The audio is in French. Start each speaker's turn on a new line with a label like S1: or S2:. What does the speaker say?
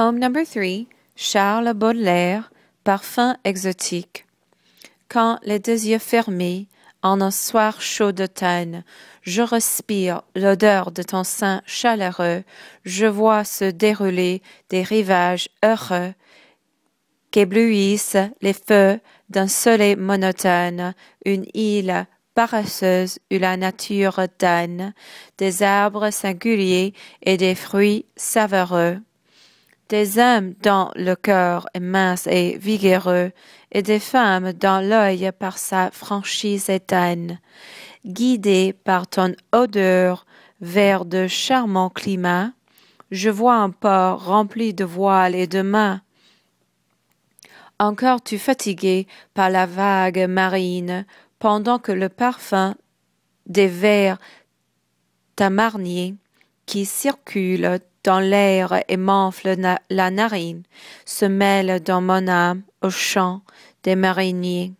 S1: Poem number Charles Baudelaire, Parfum exotique. Quand les deux yeux fermés, en un soir chaud d'automne, je respire l'odeur de ton sein chaleureux, je vois se dérouler des rivages heureux qu'éblouissent les feux d'un soleil monotone, une île paresseuse où la nature donne des arbres singuliers et des fruits savoureux des hommes dont le cœur est mince et vigoureux, et des femmes dont l'œil par sa franchise éteint, guidé par ton odeur vers de charmants climats, je vois un port rempli de voiles et de mâts. Encore tu fatigué par la vague marine, pendant que le parfum des vers t'a marnié qui circule dans l'air et m'enfle la narine se mêle dans mon âme au chant des mariniers.